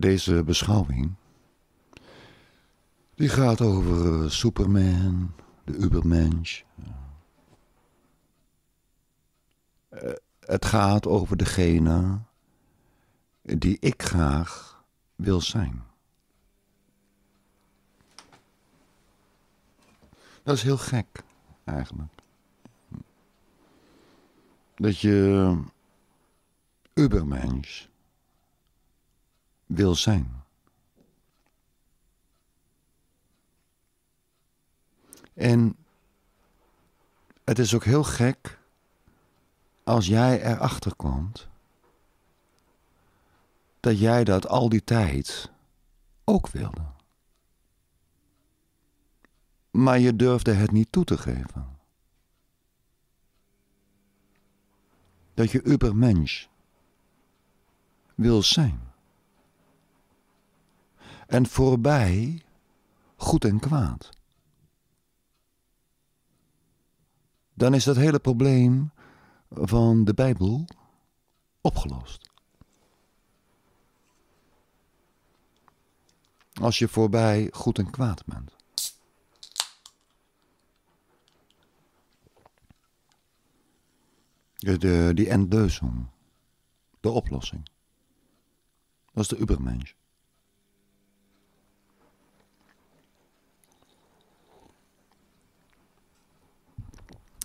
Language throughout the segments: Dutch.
Deze beschouwing die gaat over eh, Superman, de Ubermensch. Eh, het gaat over degene die ik graag wil zijn. Dat is heel gek, eigenlijk. Dat je Ubermensch wil zijn. En het is ook heel gek als jij erachter komt dat jij dat al die tijd ook wilde. Maar je durfde het niet toe te geven. Dat je übermensch wil zijn en voorbij goed en kwaad. Dan is dat hele probleem van de Bijbel opgelost. Als je voorbij goed en kwaad bent. De, die Endlösung, de oplossing. Dat is de Ubermensch.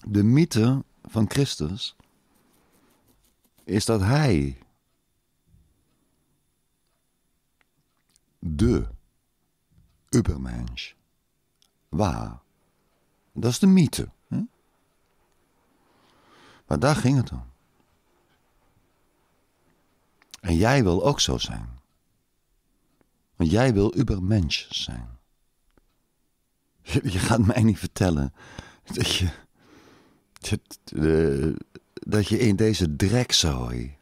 de mythe van Christus is dat hij de Übermensch waar. Dat is de mythe. Hè? Maar daar ging het om. En jij wil ook zo zijn. Want jij wil Übermensch zijn. je gaat mij niet vertellen dat je eh, dat, je in deze drekzooi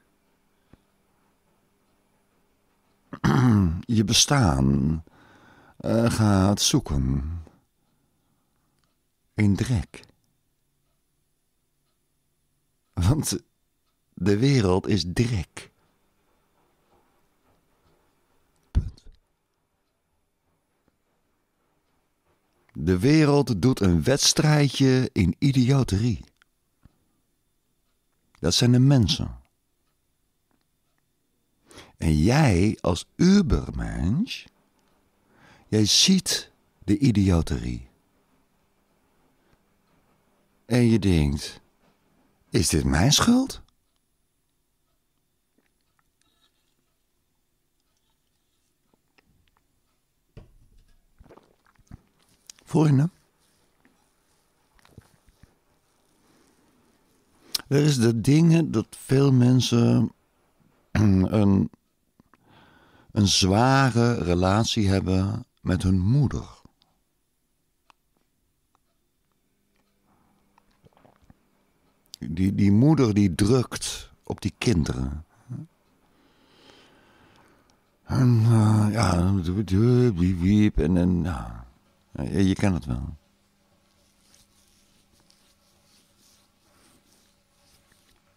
je bestaan eh, gaat zoeken. In drek. Want de wereld is drek. De wereld doet een wedstrijdje in idioterie. Dat zijn de mensen. En jij als Ubermensch, jij ziet de idioterie. En je denkt, is dit mijn schuld? Volgende. Er is de ding dat veel mensen een, een zware relatie hebben met hun moeder. Die, die moeder die drukt op die kinderen. En eh, ja, wie wiep, en, en ja, je, je kent het wel.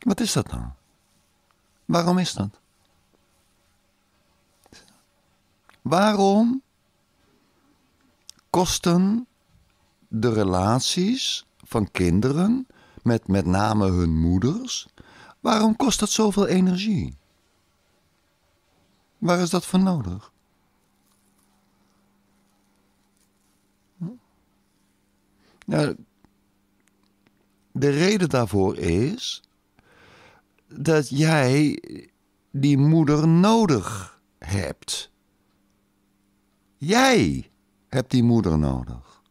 Wat is dat nou? Waarom is dat? Waarom kosten de relaties van kinderen met met name hun moeders, waarom kost dat zoveel energie? Waar is dat voor nodig? Hm? Nou, de reden daarvoor is dat jij die moeder nodig hebt. Jij hebt die moeder nodig.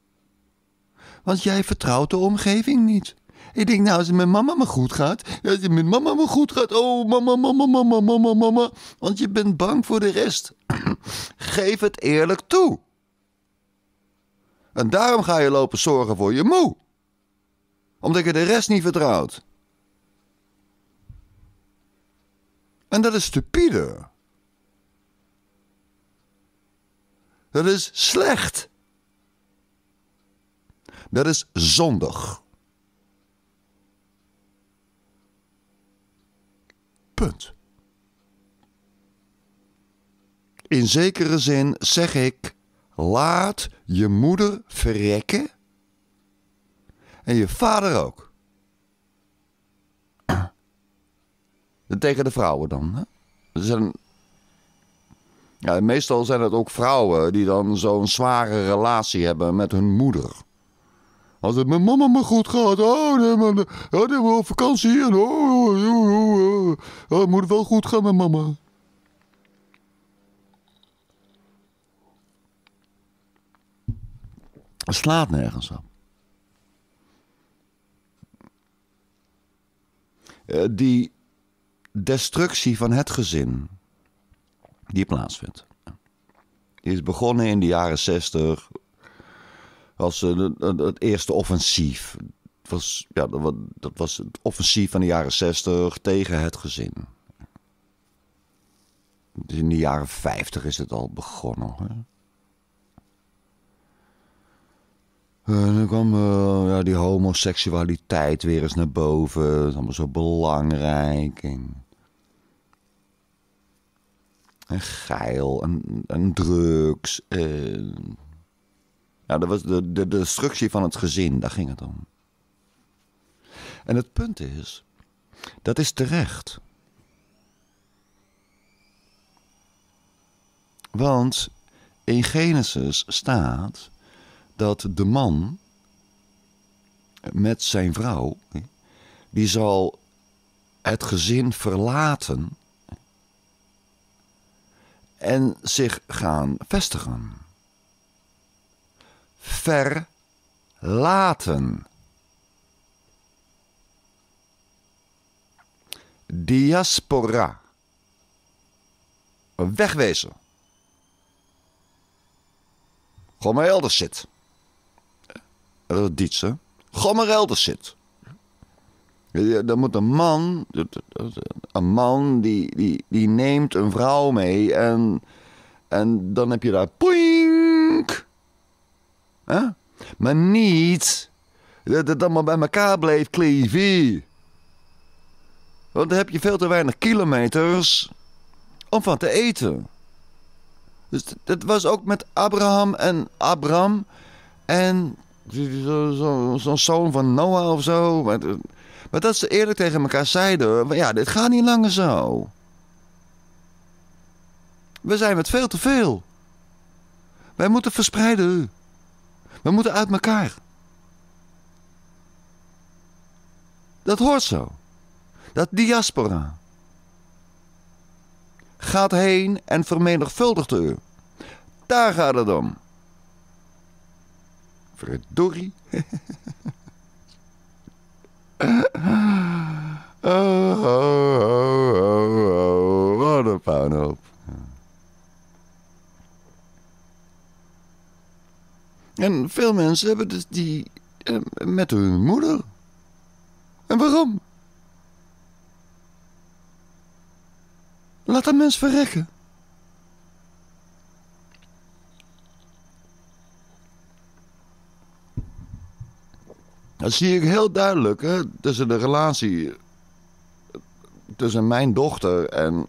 Want jij vertrouwt de omgeving niet. Ik denk, nou, als het met mama me goed gaat. Als het met mama me goed gaat. Oh, mama, mama, mama, mama, mama. Want je bent bang voor de rest. Geef het eerlijk toe. En daarom ga je lopen zorgen voor je moe. Omdat je de rest niet vertrouwt. En dat is stupide. Dat is slecht. Dat is zondig. Punt. In zekere zin zeg ik: laat je moeder verrekken en je vader ook. Tegen de vrouwen dan. Hè? zijn, ja, meestal zijn het ook vrouwen die dan zo'n zware relatie hebben met hun moeder. Als het met mama maar goed gaat, oh, nee, maar, ja, vakantie en oh, oh, oh, oh, het moet wel goed gaan met mama. Het slaat nergens op. die destructie van het gezin die plaatsvindt. Die is begonnen in de jaren zestig als eh, het eerste offensief. was, ja, dat was het offensief van de jaren zestig tegen het gezin. Dus in de jaren 50 is het al begonnen. Hè? En eh, dan kwam eh, ja, die homoseksualiteit weer eens naar boven. Dat is allemaal zo belangrijk. En en geil en, drugs. Nou, dat was de, de, de destructie van het gezin, daar ging het om. En het punt is, dat is terecht. Want in Genesis staat dat de man met zijn vrouw, die zal het gezin verlaten en zich gaan vestigen. Verlaten. Diaspora. Wegwezen. Gewoon maar elders zit. Dietse. Gewoon maar elders zit. Dan moet een man, een man die, die, die neemt een vrouw mee en, en dan heb je daar poink. Huh? Maar niet dat het allemaal bij elkaar bleef kleven. Want dan heb je veel te weinig kilometers om van te eten. Dus dat was ook met Abraham en Abram en zo'n zo, zo zoon van Noah of zo. Maar, eh, maar dat ze eerlijk tegen elkaar zeiden: ja, dit gaat niet langer zo. We zijn met veel te veel. Wij moeten verspreiden. We moeten uit elkaar. Dat hoort zo. Dat diaspora. Gaat heen en vermenigvuldigt u. Daar gaat het om. Verdorie. Oh, oh, oh, oh, wat een puinhoop. En veel mensen hebben dus die eh, met hun moeder. En waarom? Laat dat mens verrekken. Dat zie ik heel duidelijk hè, tussen de relatie tussen mijn dochter en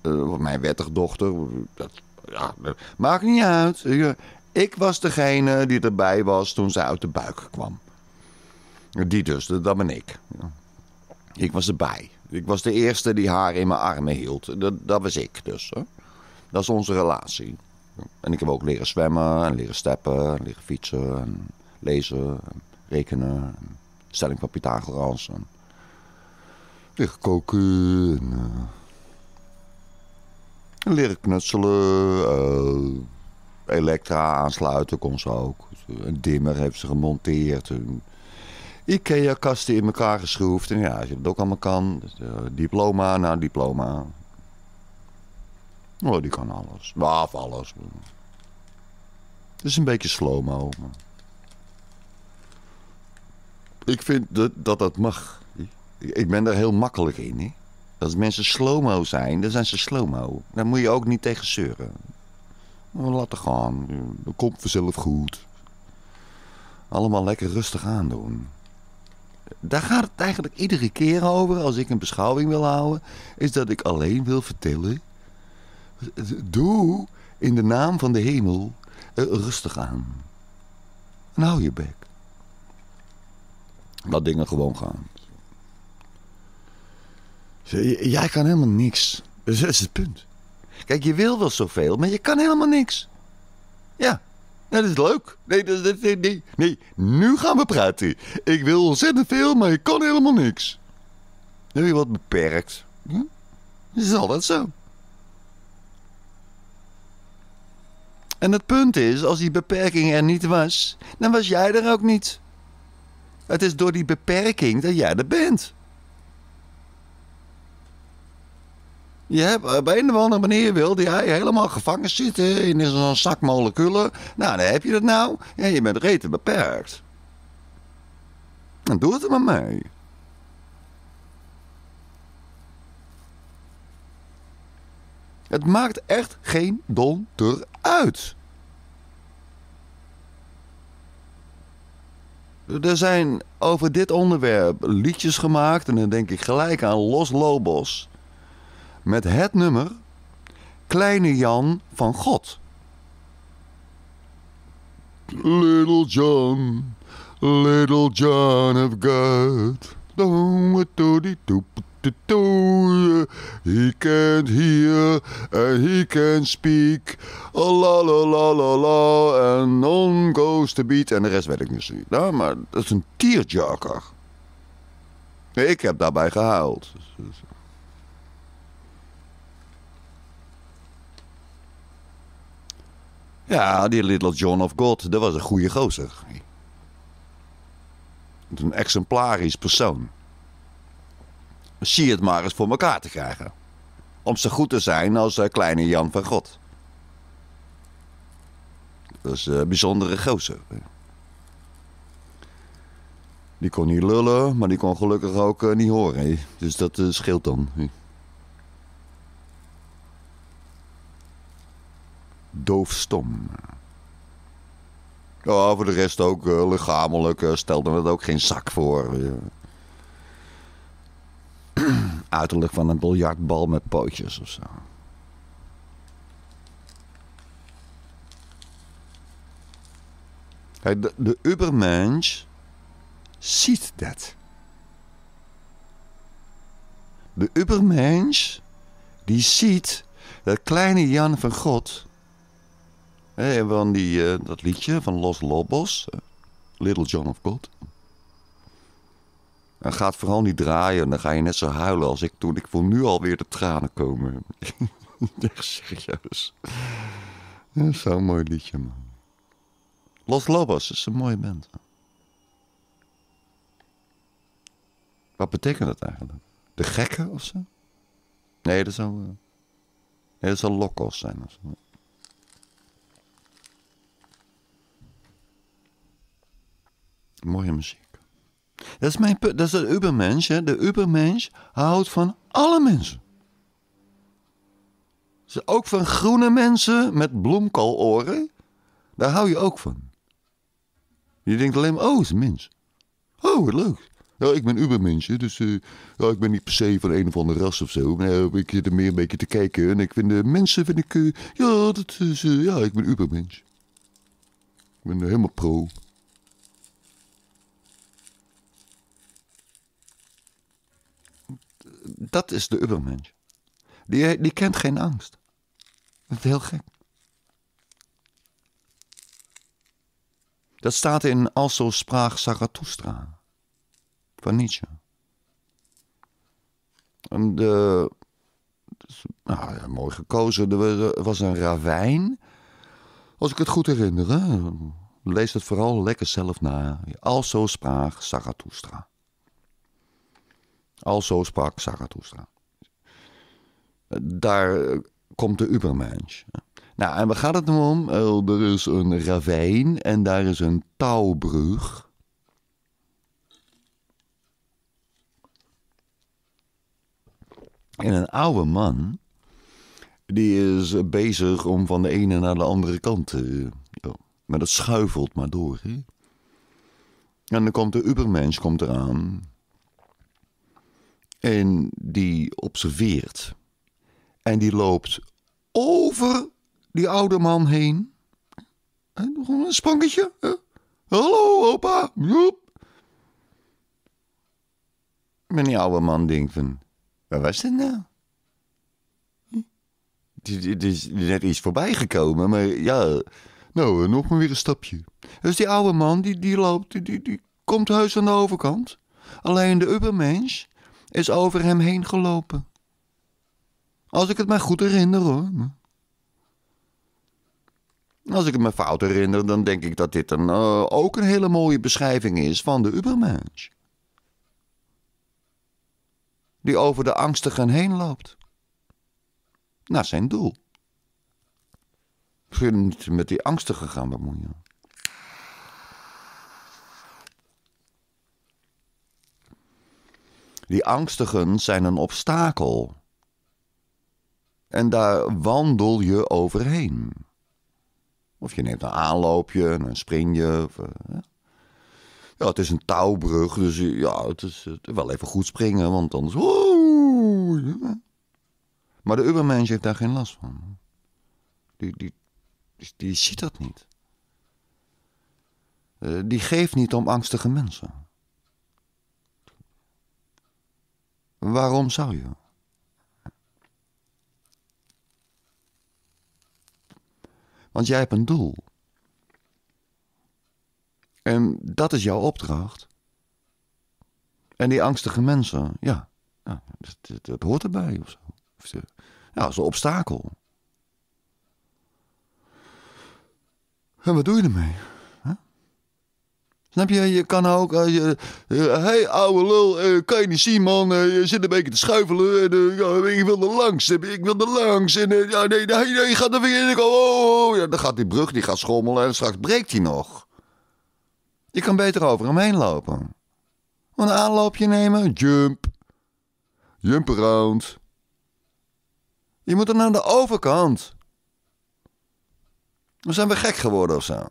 eh, mijn wettig dochter. Dat, ja, maakt niet uit. Eh, ik was degene die erbij was toen zij uit de buik kwam. Die dus, dat ben ik. Ik was erbij. Ik was de eerste die haar in mijn armen hield. Dat, dat was ik dus. Dat is onze relatie. En ik heb ook leren zwemmen en leren steppen en leren fietsen en lezen rekenen, en stelling van Pythagoras en leren koken eh, en, leren knutselen. Uh, eh, elektra aansluiten kon ze ook. Een dimmer heeft ze gemonteerd. Ikea-kasten in elkaar geschroefd. En ja, als je dat ook allemaal kan. Dus, eh, diploma na diploma. Oh, die kan alles. Waaf alles. Het is een beetje slow-mo ik vind dat, dat, mag. Ik ben daar heel makkelijk in. Hè? Als mensen slow-mo zijn, dan zijn ze slow-mo. moet je ook niet tegen zeuren. Nou, laat het gaan. Dat komt vanzelf goed. Allemaal lekker rustig aandoen. Daar gaat het eigenlijk iedere keer over als ik een beschouwing wil houden. Is dat ik alleen wil vertellen. Doe in de naam van de hemel eh, rustig aan. En hou je bek. Laat dingen gewoon gaan. Jij kan helemaal niks. dat is het punt. Kijk, je wil wel zoveel, maar je kan helemaal niks. Ja, dat is leuk. Nee, nee, nee, nee, nee. nu gaan we praten. Ik wil ontzettend veel, maar ik kan helemaal niks. Dan je wat beperkt. Hm? Dat is altijd zo. En het punt is, als die beperking er niet was, dan was jij er ook niet. Het is door die beperking dat jij er bent. Je hebt eh, op een of andere manier wil jij helemaal gevangen zit in zo'n zak moleculen. Nou, dan heb je dat nou. En ja, je bent reten beperkt. Dan doe het er maar mee. Het maakt echt geen donder uit. Er zijn over dit onderwerp liedjes gemaakt. En dan denk ik gelijk aan Los Lobos. Met het nummer Kleine Jan van God. Little John, Little John of God. Don't to He can't hear and he can speak. La la la la la. En on goes the beat. En de rest weet ik dus niet. Nou, maar dat is een tierjarker. Ik heb daarbij gehuild. Ja, die Little John of God, dat was een goede gozer. Een exemplarisch persoon zie het maar eens voor elkaar te krijgen. Om zo goed te zijn als eh, kleine Jan van God. Dat is een eh, bijzondere gozer. Die kon niet lullen, maar die kon gelukkig ook eh, niet horen. Dus dat scheelt dan. Doofstom. Ja, voor de rest ook lichamelijk stelde het ook geen zak voor. uiterlijk van een biljartbal met pootjes of zo. de, de ziet dat. De Ubermensch die ziet dat kleine Jan van God. Hè, van die, eh, dat liedje van Los Lobos, eh, Little John of God. En ga het vooral niet draaien. Dan ga je net zo huilen als ik toen. Ik voel nu alweer de tranen komen. Echt serieus. Zo'n mooi liedje, man. Los Lobos is een mooie band. Wat betekent dat eigenlijk? De gekken of zo? Nee, dat zou. Eh, nee, dat zou Lokos zijn of zo. Mooie muziek. Dat is, mijn, dat is de ubermensch. Hè? De ubermensch houdt van alle mensen. ook van groene mensen met bloemkooloren. Daar hou je ook van. Je denkt alleen maar, oh, het is een mens. Oh, wat leuk. Ja, ik ben ubermensch, dus eh, ja, ik ben niet per se van een of andere ras of zo. Maar ik zit er meer een beetje te kijken. En ik vind de mensen, vind ik, eh, ja, dat is, eh, ja, ik ben ubermensch. Ik ben helemaal pro. dat is de Ubermensch. Die, die kent geen angst. Dat is heel gek. Dat staat in Also Spraag Zarathustra van Nietzsche. En de, dus, nou, mooi gekozen. Er was een ravijn. Als ik het goed herinner, lees het vooral lekker zelf na. Also Spraag Zarathustra. Alzo sprak Zarathustra. Daar eh, komt de Übermensch. Nou, en waar gaat het nu om? Er is een ravijn en daar is een touwbrug. En een oude man, die is bezig om van de ene naar de andere kant te... Eh, maar dat schuifelt maar door. Hè? En dan komt de Übermensch komt eraan. En die observeert. En die loopt over die oude man heen. een sprongetje. Hallo, opa. Joep. En die oude man denkt van... Waar was dit nou? Het hm? is net iets voorbij gekomen, maar ja... Nou, nog maar weer een stapje. Dus die oude man, die, die loopt, die, die, die komt huis aan de overkant. Alleen de uppermens, is over hem heen gelopen. Als ik het mij goed herinner hoor. Als ik het me fout herinner, dan denk ik dat dit een, eh, ook een hele mooie beschrijving is van de ubermans Die over de angstigen heen loopt. Naar zijn doel. je niet met die angstigen gaan bemoeien. Die angstigen zijn een obstakel. En daar wandel je overheen. Of je neemt een aanloopje en een spring Of, eh, ja, het is een touwbrug, dus ja, het is wel even goed springen, want anders. Maar de Ubermensch heeft daar geen last van. Die, die, die ziet dat niet. Eh, die geeft niet om angstige mensen. Waarom zou je? Want jij hebt een doel. En dat is jouw opdracht. En die angstige mensen, ja, ja dat, hoort erbij of zo. Ja, dat een obstakel. En wat doe je ermee? Snap je? Je kan ook... Uh, je, eh, hey, ouwe lul, eh, kan je niet zien, man? je zit een beetje te schuifelen. En, ik wil er langs. Ik wil er langs. En ja, nee, nee, nee, je gaat er weer in. Oh, oh, oh, Ja, dan gaat die brug, die gaat schommelen. En straks breekt die nog. Je kan beter over hem heen lopen. Een aanloopje nemen. Jump. Jump around. Je moet dan aan de overkant. Dan zijn we gek geworden of zo.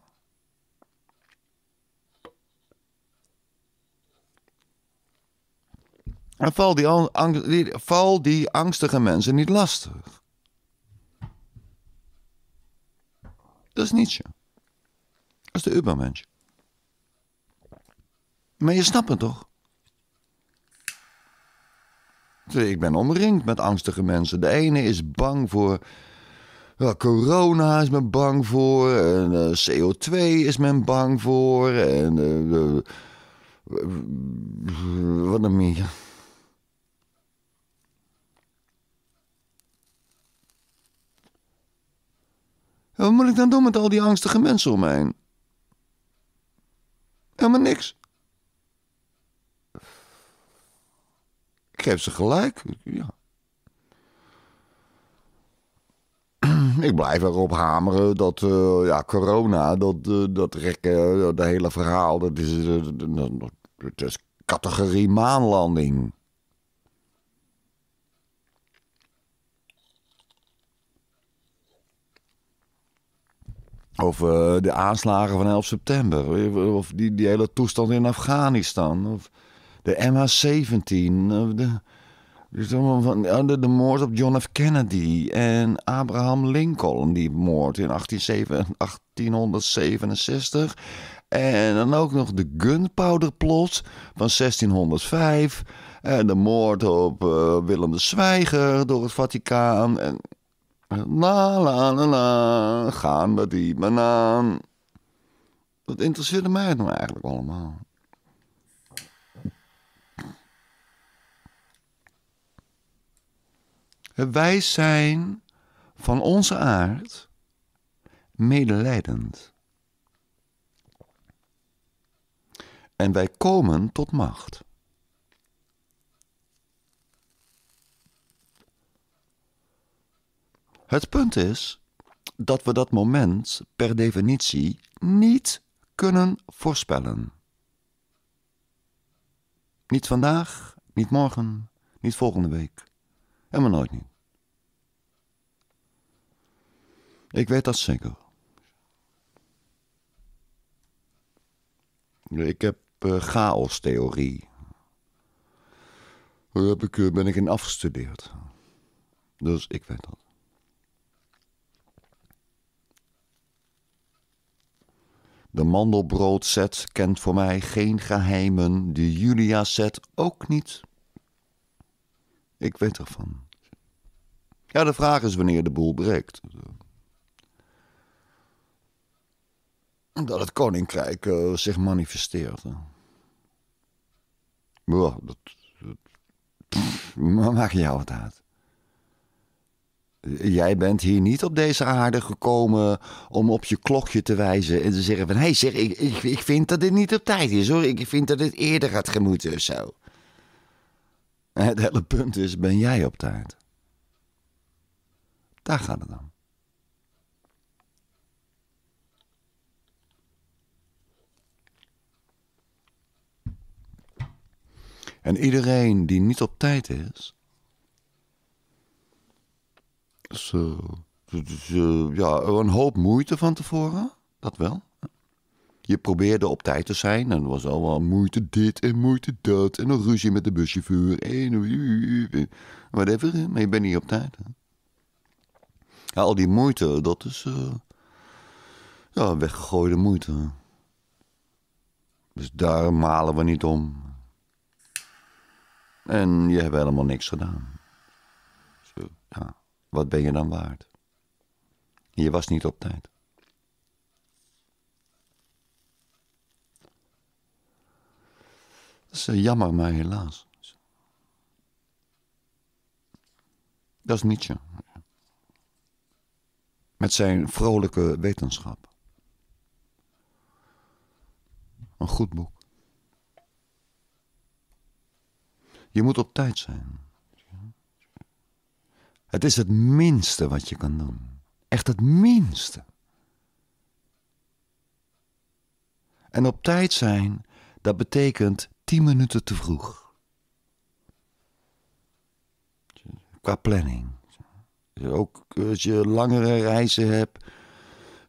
En val die, val die angstige mensen niet lastig. Dat is Nietzsche. Dat is de Ubermensch. Maar je snapt het toch? Ik ben omringd met angstige mensen. De ene is bang voor. Ja, corona is men bang voor. En, eh, CO2 is men bang voor. En. Eh, wat dan meer? Wat moet ik dan doen met al die angstige mensen om me heen? Helemaal niks. Ik geef ze gelijk. Ja. Ik blijf erop hameren dat eh, ja, corona, dat, eh, dat rekken, eh, dat hele verhaal, dat is, dat is categorie maanlanding. Of eh, de aanslagen van 11 september. Of die, die hele toestand in Afghanistan. Of de MH17. de, van, de, de, moord op John F. Kennedy. En Abraham Lincoln, die moord in 1867. En dan ook nog de gunpowderplot van 1605. En de moord op eh, Willem de Zwijger door het Vaticaan. En La la la la, gaan we die banaan. Dat interesseerde mij dan nou eigenlijk allemaal. Wij zijn van onze aard medelijdend. En wij komen tot macht. Het punt is dat we dat moment per definitie niet kunnen voorspellen. Niet vandaag, niet morgen, niet volgende week. En maar nooit niet. Ik weet dat zeker. Ik heb uh, chaos-theorie. Daar heb ik, eh, ben ik in afgestudeerd. Dus ik weet dat. De mandelbroodset kent voor mij geen geheimen, de Julia-set ook niet. Ik weet ervan. Ja, de vraag is wanneer de boel breekt. Dat het koninkrijk eh, zich manifesteert. Boah, dat, dat pff, maakt jou het uit. Jij bent hier niet op deze aarde gekomen om op je klokje te wijzen en te zeggen van... ...hé hey, zeg, ik, ik, ik vind dat dit niet op tijd is hoor. Ik vind dat dit eerder had gemoeten of zo. Het hele punt is, ben jij op tijd? Daar gaat het dan. En iedereen die niet op tijd is, zo. Dus, dus, eh, ja, een hoop moeite van tevoren, dat wel. Je probeerde op tijd te zijn en was allemaal moeite dit en moeite dat. En een ruzie met de buschauffeur en whatever. Maar je bent niet op tijd. Ja, al die moeite, dat is eh, ja, weggegooide moeite. Dus daar malen we niet om. En je hebt helemaal niks gedaan wat ben je dan waard? Je was niet op tijd. Dat is eh, jammer, maar helaas. Dat is Nietzsche. Met zijn vrolijke wetenschap. Een goed boek. Je moet op tijd zijn. Het is het minste wat je kan doen. Echt het minste. En op tijd zijn, dat betekent tien minuten te vroeg. Qua planning. Ook als je langere reizen hebt.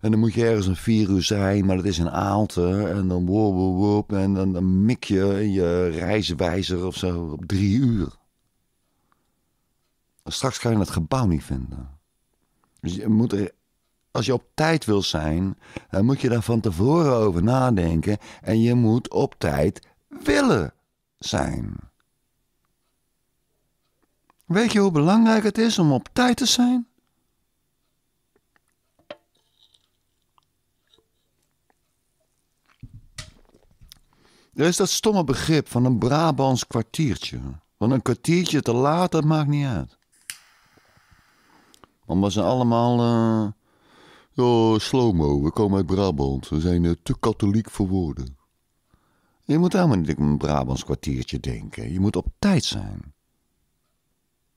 En dan moet je ergens een vier uur zijn, maar dat is een aalte. En dan woop, En dan, dan mik je je reiswijzer of zo op drie uur. Straks kan je het gebouw niet vinden. Dus je moet er, als je op tijd wil zijn, dan moet je daar van tevoren over nadenken. En je moet op tijd willen zijn. Weet je hoe belangrijk het is om op tijd te zijn? Er is dat stomme begrip van een Brabants kwartiertje. Want een kwartiertje te laat, dat maakt niet uit omdat ze allemaal... oh, slow-mo, we komen uit Brabant. We zijn eh, te katholiek voor woorden. Je moet helemaal nou niet een Brabants kwartiertje denken. Je moet op tijd zijn.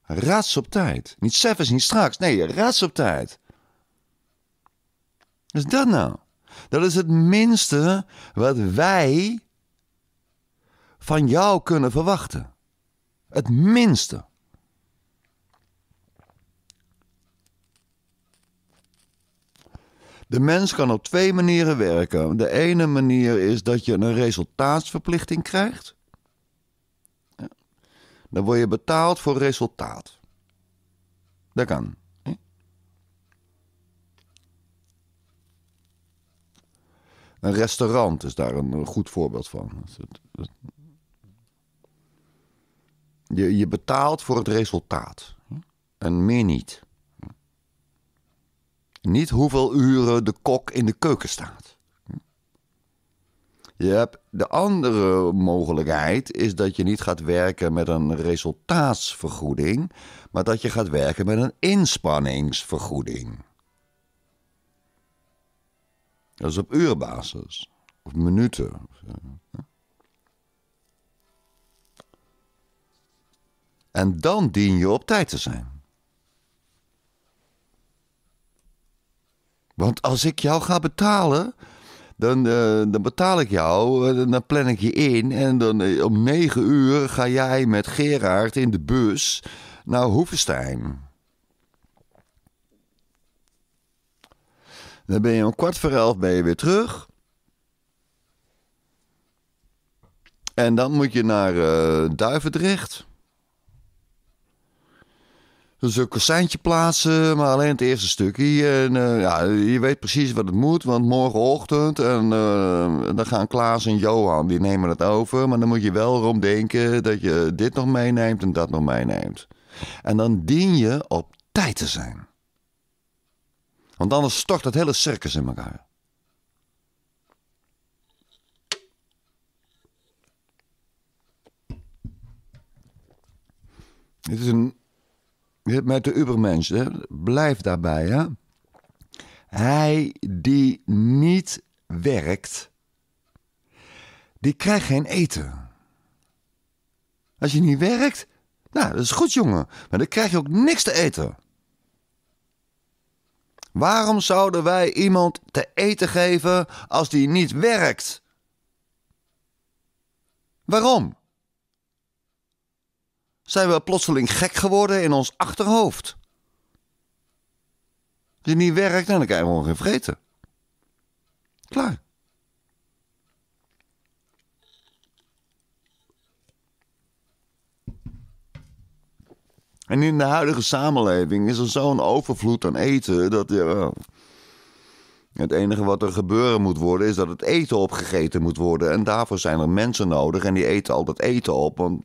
Rats op tijd. Niet zelfs, niet straks. Nee, rats op tijd. Wat is dat nou? Dat is het minste wat wij van jou kunnen verwachten. Het minste. De mens kan op twee manieren werken. De ene manier is dat je een resultaatsverplichting krijgt. Dan word je betaald voor resultaat. Dat kan. Een restaurant is daar een goed voorbeeld van. Je, je betaalt voor het resultaat en meer niet niet hoeveel uren de kok in de keuken staat. Je hebt de andere mogelijkheid is dat je niet gaat werken met een resultaatsvergoeding, maar dat je gaat werken met een inspanningsvergoeding. Dat is op uurbasis of minuten. En dan dien je op tijd te zijn. Want als ik jou ga betalen, dan, eh, dan betaal ik jou, eh, dan plan ik je in. En dan eh, om negen uur ga jij met Gerard in de bus naar Hoevenstein. Dan ben je om kwart voor elf ben je weer terug. En dan moet je naar Duivendrecht. Dus een kasseintje plaatsen, maar alleen het eerste stukje. En eh, ja, je weet precies wat het moet, want morgenochtend en, eh, dan gaan Klaas en Johan, die nemen het over. Maar dan moet je wel erom denken dat je dit nog meeneemt en dat nog meeneemt. En dan dien je op tijd te zijn. Want anders stort het hele circus in elkaar. Dit is een met de Ubermensen blijf daarbij. Hè? Hij die niet werkt, die krijgt geen eten. Als je niet werkt, nou, dat is goed, jongen, maar dan krijg je ook niks te eten. Waarom zouden wij iemand te eten geven als die niet werkt? Waarom? zijn we plotseling gek geworden in ons achterhoofd. Als je niet werkt, dan kan je gewoon geen vreten. Klaar. En in de huidige samenleving is er zo'n overvloed aan eten dat. het enige wat er gebeuren moet worden is dat het eten opgegeten moet worden. En daarvoor zijn er mensen nodig en die eten al dat eten op.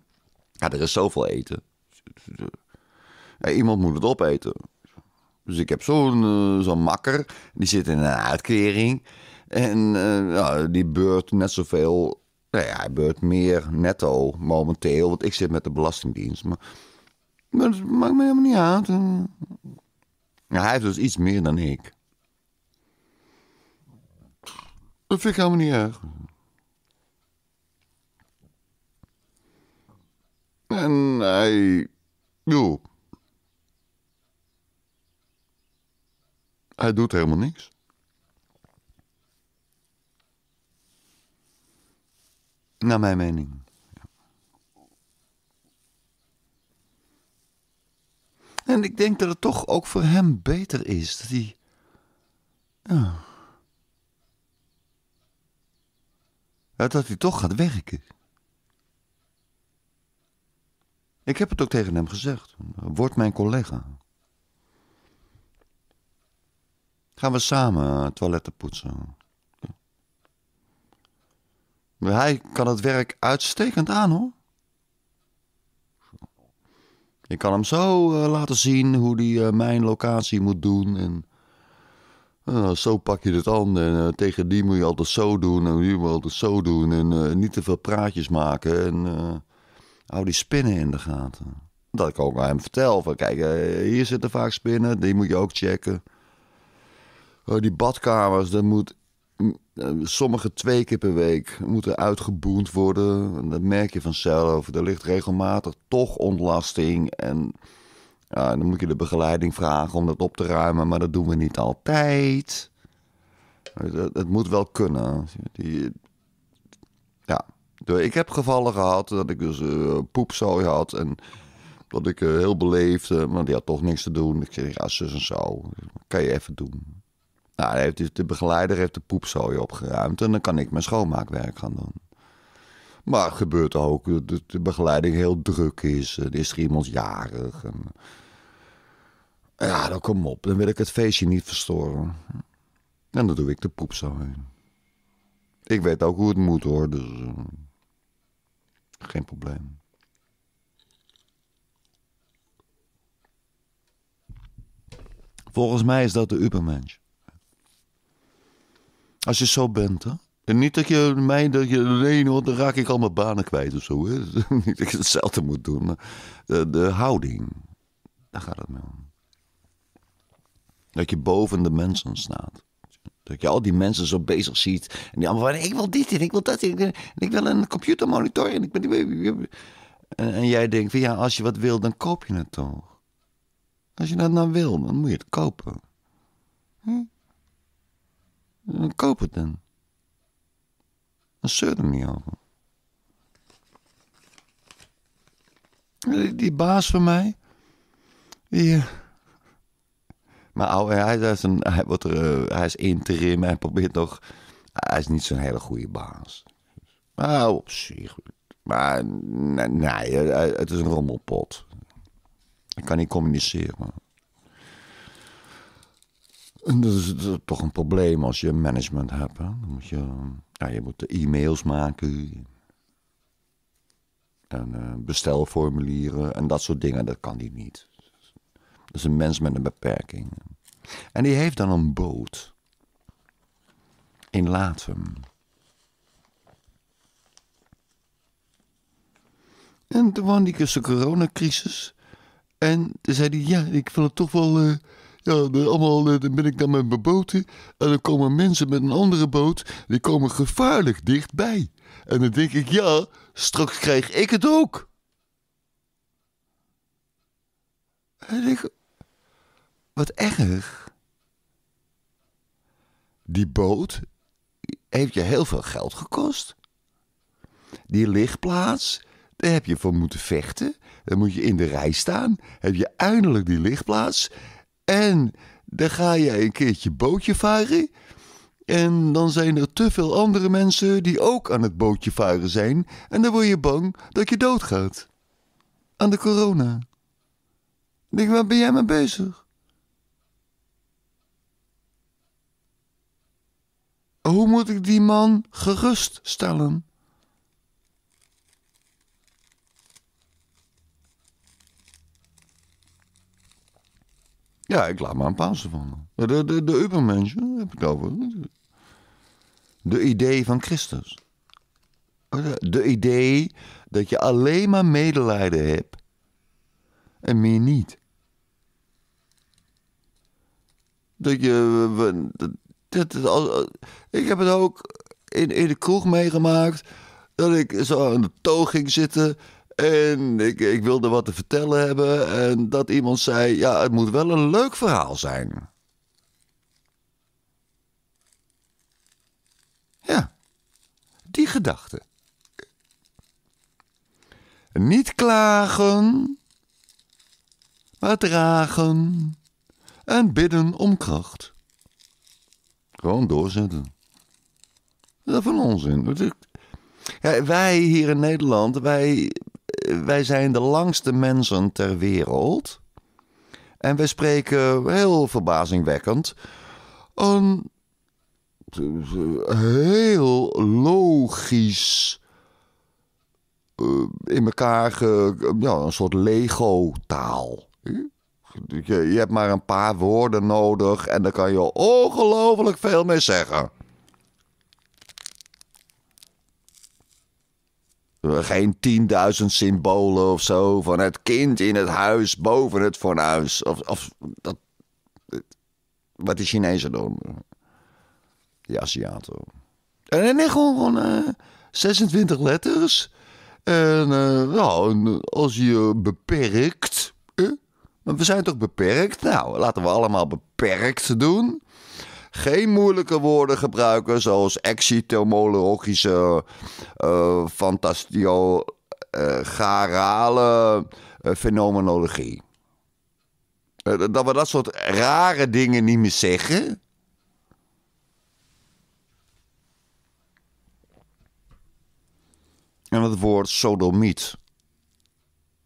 Ja, er is zoveel eten. Eh, iemand moet het opeten. Dus ik heb zo'n eh, zo'n makker, die zit in een uitkering. En eh, ja, die beurt net zoveel, nou ja, hij beurt meer netto momenteel, want ik zit met de Belastingdienst. Maar, maar dat maakt me helemaal niet uit. Ja, hij heeft dus iets meer dan ik. Dat vind ik helemaal niet erg. En hij. doe. Hij doet helemaal niks. Naar mijn mening. En ik denk dat het toch ook voor hem beter is dat hij. Ja, dat hij toch gaat werken. Ik heb het ook tegen hem gezegd. Word mijn collega. Gaan we samen eh, toiletten poetsen. Hij kan het werk uitstekend aan hoor. Ik kan hem zo eh, laten zien hoe hij eh, mijn locatie moet doen. En zo pak je het aan. En tegen die moet je altijd zo doen. En die moet altijd zo doen. En niet te veel praatjes maken. En Hou die spinnen in de gaten. Dat ik ook aan hem vertel. kijk, eh, hier zitten vaak spinnen. Die moet je ook checken. Oh, die badkamers, dat moet eh, sommige twee keer per week moeten uitgeboend worden. Dat merk je vanzelf. Er ligt regelmatig toch ontlasting. En dan moet je de begeleiding vragen om dat op te ruimen. Maar dat doen we niet altijd. Het, eh, moet wel kunnen. Die, ja. Ik heb gevallen gehad dat ik dus uh, eh, poepzooi had en dat ik eh, heel beleefde maar die had toch niks te doen. Ik zeg, ja, zus en zo, kan je even doen. Nou, heeft, de begeleider heeft de poepzooi opgeruimd en dan kan ik mijn schoonmaakwerk gaan doen. Maar het gebeurt ook dat de begeleiding heel druk is. Er eh, is er iemand jarig. Ja, dan kom op. Dan wil ik het feestje niet verstoren. En dan doe ik de poepzooi. Ik weet ook hoe het moet hoor, dus... Geen probleem. Volgens mij is dat de Ubermensch. Als je zo bent, hè? En niet dat je mij, dat je, dan raak ik al mijn banen kwijt of zo. niet dat je hetzelfde moet doen. Maar de, de, houding, daar gaat het mee om. Dat je boven de mensen staat. Dat je al die mensen zo bezig ziet. En die allemaal van, ik wil dit en ik wil dat. En ik wil een computermonitor. En, ik ben, en, jij denkt van, ja, als je wat wil, dan koop je het toch. Als je dat nou wil, dan moet je het kopen. Hm? Dan koop het dan. Dan zeur er niet over. Die, die baas van mij, die... Maar hij, is een, hij, wordt er, eh, hij is interim en probeert nog... Hij is niet zo'n hele goede baas. Nou, op zich. Maar nee, eh, eh, het is een rommelpot. Ik kan niet communiceren. En dat is, toch een probleem als je management hebt. Dan moet je, ja, je moet e-mails maken. En bestelformulieren en dat soort dingen. Dat kan hij niet. Dat is een mens met een beperking. En die heeft dan een boot. In Latum. En toen kwam die de coronacrisis. En toen zei hij, ja, ik wil het toch wel... Eh, ja, allemaal, eh, dan ben ik dan met mijn boten. En dan komen mensen met een andere boot. Die komen gevaarlijk dichtbij. En dan denk ik, ja, straks krijg ik het ook. En ik wat erg. Die boot heeft je heel veel geld gekost. Die lichtplaats, daar heb je voor moeten vechten. Dan moet je in de rij staan. Heb je eindelijk die lichtplaats. En dan ga je een keertje bootje varen. En dan zijn er te veel andere mensen die ook aan het bootje varen zijn. En dan word je bang dat je doodgaat. Aan de corona. Ik denk, waar ben jij mee bezig? Hoe moet ik die man geruststellen? Ja, ik laat maar een paas van. De, de, de heb ik het over. De idee van Christus. Oh de idee dat je alleen maar medelijden hebt en meer niet. Dat je, dit, ik heb het ook in, in de kroeg meegemaakt. Dat ik zo aan de toog ging zitten. En ik, ik wilde wat te vertellen hebben. En dat iemand zei: Ja, het moet wel een leuk verhaal zijn. Ja, die gedachte. Niet klagen, maar dragen en bidden om kracht. Gewoon doorzetten. Dat is een onzin. Ja, wij hier in Nederland, wij, eh, wij zijn de langste mensen ter wereld. En wij spreken heel verbazingwekkend een eh, heel logisch eh, in elkaar, ja, een soort Lego-taal. Je, je hebt maar een paar woorden nodig en daar kan je ongelooflijk veel mee zeggen. Geen 10.000 symbolen of zo van het kind in het huis boven het fornuis. Of, of dat, wat de Chinezen doen. Die Aziaten. En dan gewoon, gewoon uh, eh, 26 letters. En nou, als je beperkt maar we zijn toch beperkt? Nou, laten we allemaal beperkt doen. Geen moeilijke woorden gebruiken zoals excitomologische, uh, eh, fantastio, uh, garale eh, fenomenologie. dat we dat soort rare dingen niet meer zeggen. En het woord sodomiet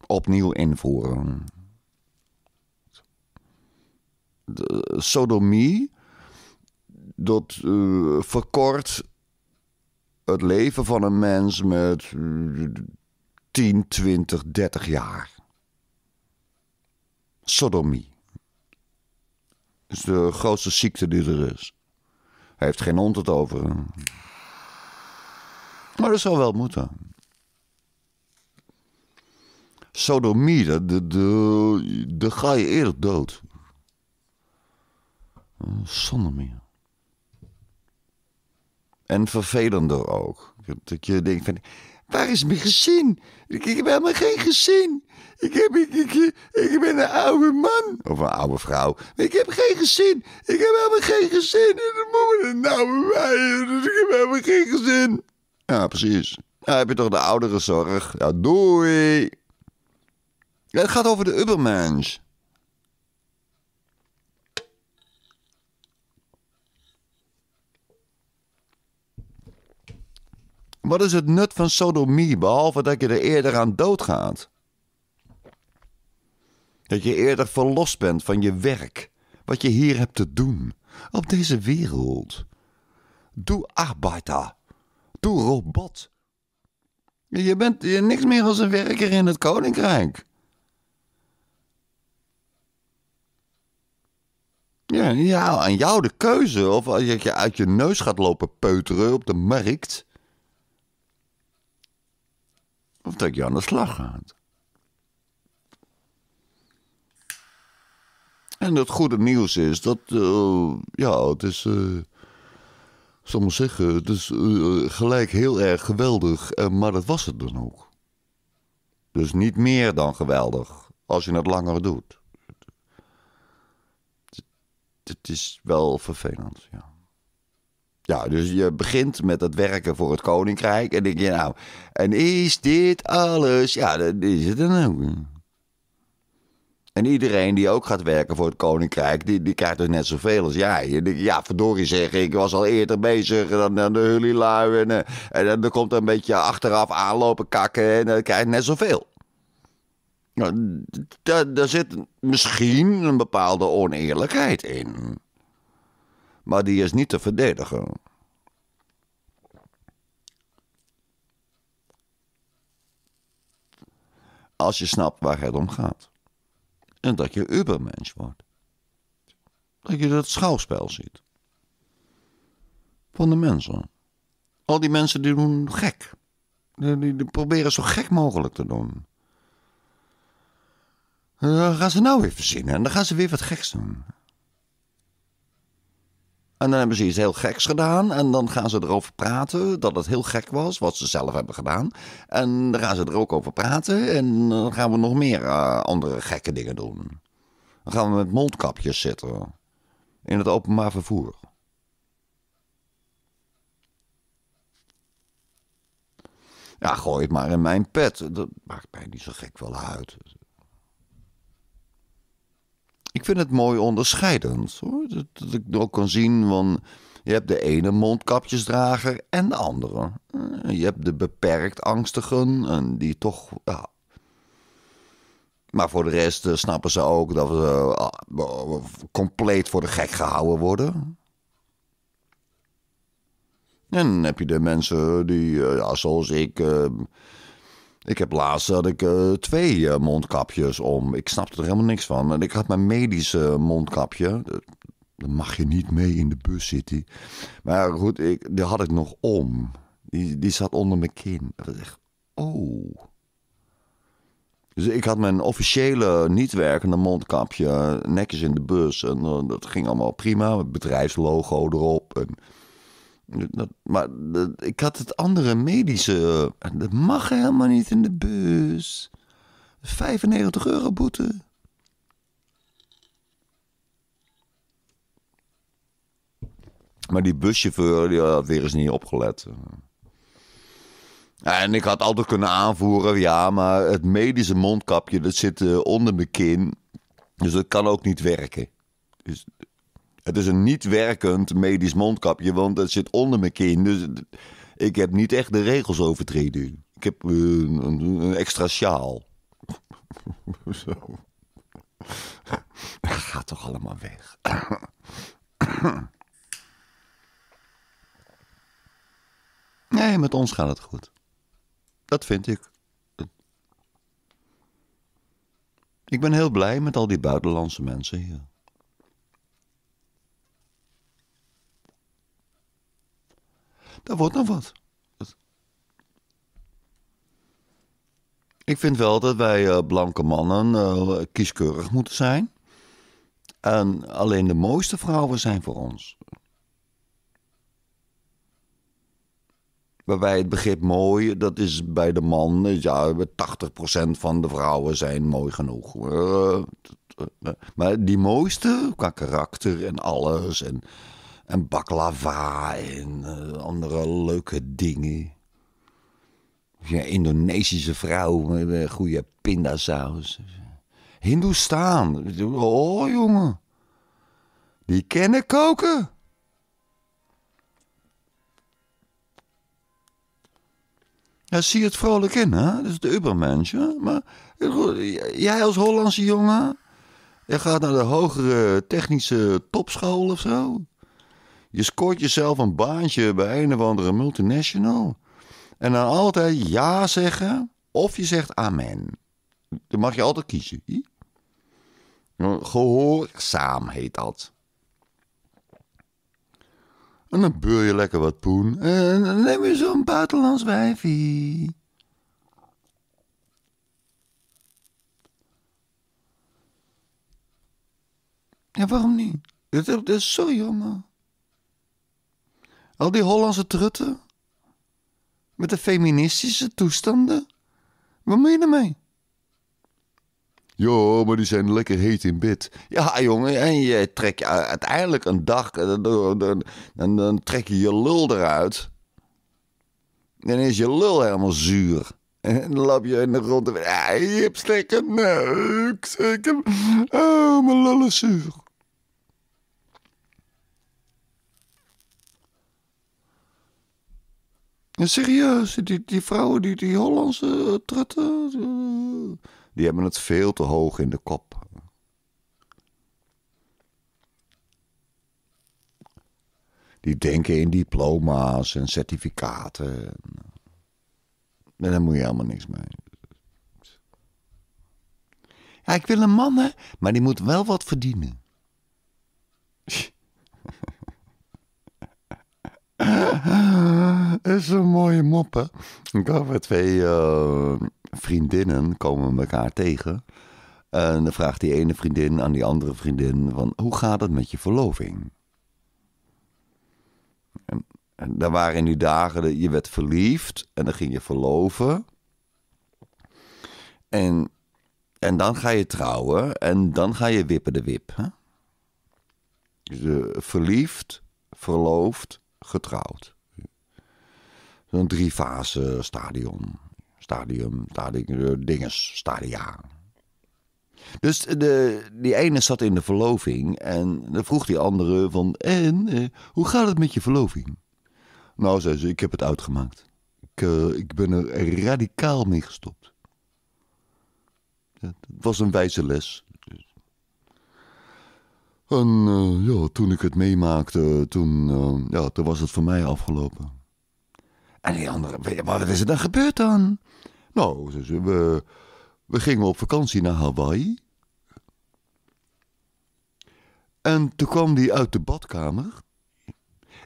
opnieuw invoeren sodomie, dat eh, verkort het leven van een mens met 10, 20, 30 jaar. Sodomie. Is de grootste ziekte die er is. Hij heeft geen hond het over. Maar dat zou wel moeten. Sodomie, de, de, de ga je eerder dood. Oh, zonder meer. En vervelender ook. Dat je denkt van, waar is mijn gezin? Ik, heb helemaal geen gezin. Ik, heb, ik, ik, ik, ben een oude man. Of een oude vrouw. Ik heb geen gezin. Ik heb helemaal geen gezin. En dan moet nou mij. Dus ik heb helemaal geen gezin. Ja, precies. Dan heb je toch de zorg? Ja, doei. Het gaat over de Ubermensch. Wat is het nut van sodomie, behalve dat je er eerder aan doodgaat? Dat je eerder verlost bent van je werk, wat je hier hebt te doen, op deze wereld. Doe arbeiter, doe robot. Je bent je niks meer als een werker in het koninkrijk. Ja, aan jou de keuze. Of als je uit je neus gaat lopen peuteren op de markt of dat je aan de slag gaat. En het goede nieuws is dat, uh, ja, het is, uh, zal maar zeggen, het is eh, gelijk heel erg geweldig, maar dat was het dan ook. Dus niet meer dan geweldig, als je het langer doet. Het is wel vervelend, ja. Ja, dus je begint met het werken voor het koninkrijk. En denk je nou, en is dit alles? Ja, dat is het dan ook. En iedereen die ook gaat werken voor het koninkrijk, die, die krijgt dus net zoveel als jij. Ja, verdorie zeg, ik was al eerder bezig dan, dan de hulilui. En, eh, en, dan eh, komt er een beetje achteraf aanlopen kakken en dan eh, krijg je net zoveel. Nou, daar zit misschien een bepaalde oneerlijkheid in maar die is niet te verdedigen. Als je snapt waar het om gaat. En dat je ubermens wordt. Dat je dat schouwspel ziet. Van de mensen. Al die mensen die doen gek. Die, die proberen zo gek mogelijk te doen. En dan gaan ze nou weer verzinnen en dan gaan ze weer wat geks doen. En dan hebben ze iets heel geks gedaan. En dan gaan ze erover praten dat het heel gek was, wat ze zelf hebben gedaan. En dan gaan ze er ook over praten. En dan gaan we nog meer eh, andere gekke dingen doen. Dan gaan we met mondkapjes zitten. In het openbaar vervoer. Ja, gooi het maar in mijn pet. Dat maakt mij niet zo gek wel uit ik vind het mooi onderscheidend. Hoor. Dat, dat ik ook kan zien van. Je hebt de ene mondkapjesdrager en de andere. Eh, je hebt de beperkt angstigen en die toch. Ja. Maar voor de rest eh, snappen ze ook dat ze eh, compleet voor de gek gehouden worden. En dan heb je de mensen die, uh, zoals ik. Ik heb laatst had ik eh, twee eh, mondkapjes om. Ik snapte er helemaal niks van. En ik had mijn medische eh, mondkapje. Daar mag je niet mee in de bus zitten. Maar goed, ik, die had ik nog om. Die, die zat onder mijn kin. Dat was echt, oh. Dus ik had mijn officiële niet werkende mondkapje netjes in de bus. En dat ging allemaal prima. Met bedrijfslogo erop. En maar ik had het andere medische. Eh, dat mag helemaal niet in de bus. 95 euro boete. Maar die buschauffeur die had weer eens niet opgelet. En ik had altijd kunnen aanvoeren, ja, maar het medische mondkapje dat zit eh, onder mijn kin. Dus dat kan ook niet werken. Dus het is een niet werkend medisch mondkapje, want het zit onder mijn kin. Dus ik heb niet echt de regels overtreden. Ik heb eh, een, een, extra sjaal. Zo. Dat gaat toch allemaal weg. Nee, met ons gaat het goed. Dat vind ik. Ik ben heel blij met al die buitenlandse mensen hier. dat wordt nog wat. Ik vind wel dat wij eh, blanke mannen eh, kieskeurig moeten zijn. En alleen de mooiste vrouwen zijn voor ons. Waarbij het begrip mooi, dat is bij de man, ja, 80% van de vrouwen zijn mooi genoeg. Eh, maar die mooiste, qua karakter en alles en en baklava en eh, andere leuke dingen. Ja, Indonesische vrouw met uh, goede pindasaus. Hindoestaan. Oh, jongen. Die kennen koken. Ja, zie je het vrolijk in, hè? Dat is de Ubermensch, Maar eh, jij als Hollandse jongen... Je gaat naar de hogere technische topschool of zo. Je scoort jezelf een baantje bij een of andere multinational. En dan altijd ja zeggen of je zegt amen. Dan mag je altijd kiezen. Gehoorzaam heet dat. En dan beur je lekker wat poen. En dan neem je zo'n buitenlands wijfie. Ja, waarom niet? is zo, jongen. Al die Hollandse trutten? Met de feministische toestanden? Wat moet je ermee? Jo, maar die zijn lekker heet in bed. Ja, jongen, en je trekt uiteindelijk een dag. en eh, dan, trek je je lul eruit. Dan is je lul helemaal zuur. En dan lap je in de rond. Ja, je hebt lekker neuks. Oh, mijn lul is zuur. En serieus, die, die vrouwen, die, die Hollandse eh, tratten. Eh, die hebben het veel te hoog in de kop. Die denken in diploma's en certificaten. En daar moet je helemaal niks mee. Ja, ik wil een man, hè, maar die moet wel wat verdienen. dat is een mooie moppen. Ik over twee eh, vriendinnen komen elkaar tegen. En dan vraagt die ene vriendin aan die andere vriendin: van, Hoe gaat het met je verloving? En, en daar waren in die dagen, dat je werd verliefd en dan ging je verloven. En, en dan ga je trouwen en dan ga je wippen de wip. Hè? Dus, eh, verliefd, verloofd, getrouwd. Zo'n drie-fase stadion. Stadium, stadium, dinges, stadia. Dus de, die ene zat in de verloving en dan vroeg die andere van... En, eh, hoe gaat het met je verloving? Nou, zei ze, ik heb het uitgemaakt. Ik, eh, ik ben er radicaal mee gestopt. Het was een wijze les. En eh, ja, toen ik het meemaakte, toen, eh, ja, toen was het voor mij afgelopen. En die andere, wat is er dan gebeurd dan? Nou, we, we gingen op vakantie naar Hawaii. En toen kwam die uit de badkamer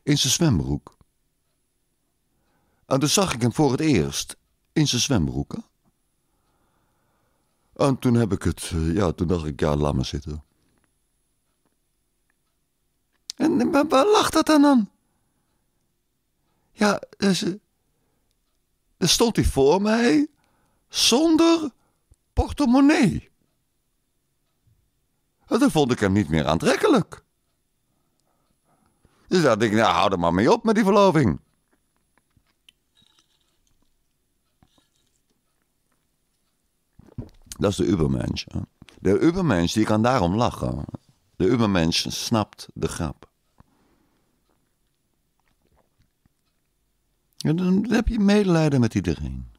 in zijn zwembroek. En toen zag ik hem voor het eerst in zijn zwembroeken. En toen heb ik het, eh, ja, toen dacht ik, ja, laat maar zitten. En waar, lacht dat dan aan? Ja, dus, eh, dus, stond hij voor mij zonder portemonnee. En dan vond ik hem niet meer aantrekkelijk. Dus dacht ik, nou hou er maar mee op met die verloving. Dat is de ubermensch. De ubermensch die kan daarom lachen. De ubermensch snapt de grap. dan heb je medelijden met iedereen.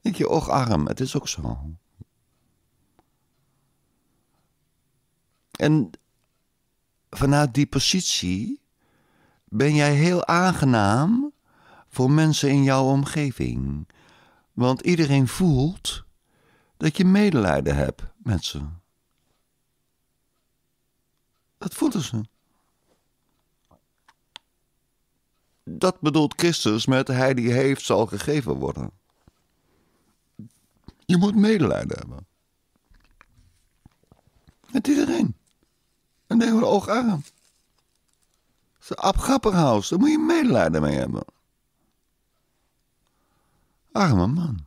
Ik je, och arm, het is ook zo. En vanuit die positie ben jij heel aangenaam voor mensen in jouw omgeving. Want iedereen voelt dat je medelijden hebt met ze. Dat voelen ze. Dat bedoelt Christus met hij die heeft zal gegeven worden. Je moet medelijden hebben. Met iedereen. En tegen de oogarm. Ze Abgapperhaus, daar moet je medelijden mee hebben. Arme man.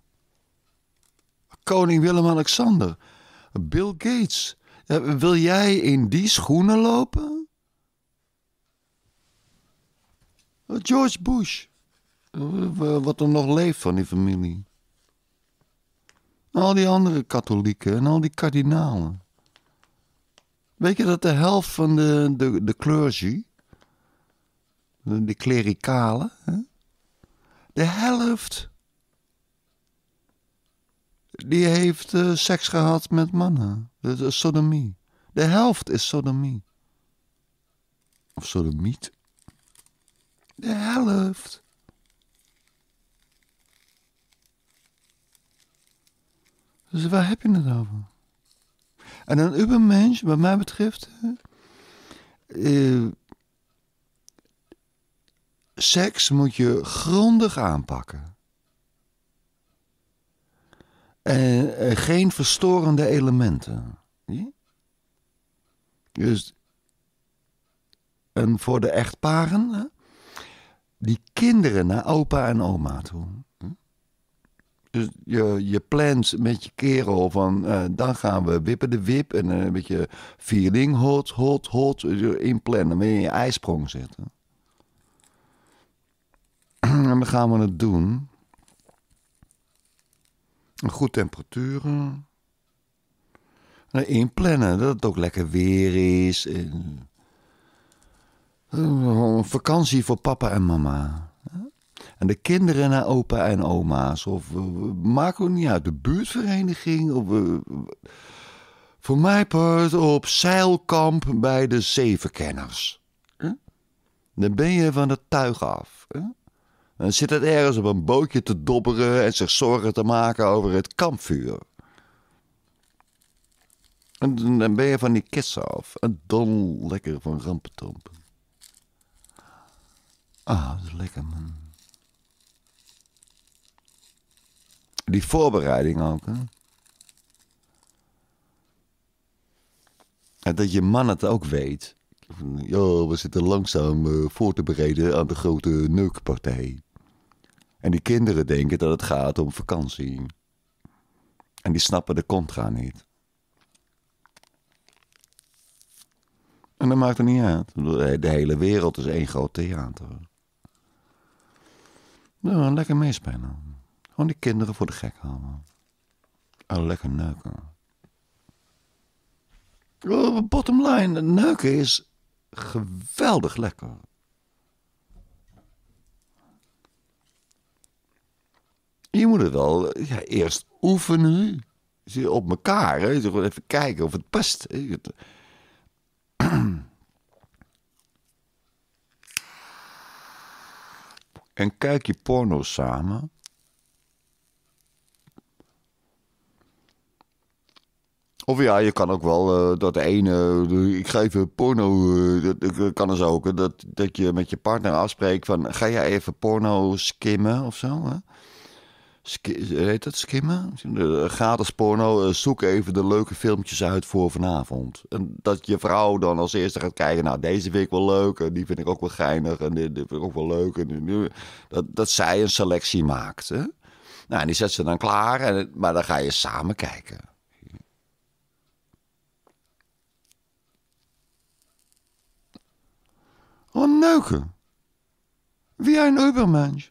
Koning Willem-Alexander. Bill Gates. Wil jij in die schoenen lopen? George Bush. Wat er nog leeft van die familie. Al die andere katholieken en al die kardinalen. Weet je dat de helft van de, de, de clergy, de, klerikalen, de helft, die heeft eh, seks gehad met mannen. Dat is sodomie. De helft is sodomie. Of sodomiet de helft. Dus waar heb je het over? En een ubermensch, wat mij betreft, eh, eh, seks moet je grondig aanpakken. En eh, geen verstorende elementen. Dus, en voor de echtparen, die kinderen naar opa en oma toe. Hm? Dus je, je plant met je kerel van eh, dan gaan we wippen de wip en een beetje feeling hot, hot, hot eh, inplannen. Dan wil je in je ijsprong zitten. En dan gaan we het doen. Een goed temperaturen. Nou, inplannen, dat het ook lekker weer is. En een vakantie voor papa en mama. En de kinderen naar opa en oma's. Of eh, maken we niet uit, de buurtvereniging. Of, eh, voor mij part op zeilkamp bij de zevenkenners. Dan ben je van het tuig af. Dan zit het ergens op een bootje te dobberen en zich zorgen te maken over het kampvuur. En dan ben je van die kist af. En dan lekker van trompen Ah, dat is lekker, man. Die voorbereiding ook, hè? En dat je man het ook weet. Ja, we zitten langzaam eh, voor te bereiden aan de grote neukpartij. En die kinderen denken dat het gaat om vakantie. En die snappen de contra niet. En dat maakt er niet uit. De hele wereld is één groot theater. Nou, lekker meespelen. Gewoon die kinderen voor de gek houden. En oh, lekker neuken. Oh, bottom line, neuken is geweldig lekker. Je moet het wel ja, eerst oefenen. Op elkaar. Hè? Even kijken of het past. Hè? en kijk je porno samen. Of ja, je kan ook wel eh, dat ene, ik geef porno, uh, dat eh, kan dus ook, dat, dat je met je partner afspreekt van, ga jij even porno skimmen of zo? Hè? Eh, heet dat, skimmen? Eh, Gratis porno, eh, zoek even de leuke filmpjes uit voor vanavond. En dat je vrouw dan als eerste gaat kijken, nou deze vind ik wel leuk en die vind ik ook wel geinig en dit, vind ik ook wel leuk. En dat, dat zij een selectie maakt. Nou, en die zet ze dan klaar, en, maar dan ga je samen kijken. Oh, neuken. Wie een Ubermensch.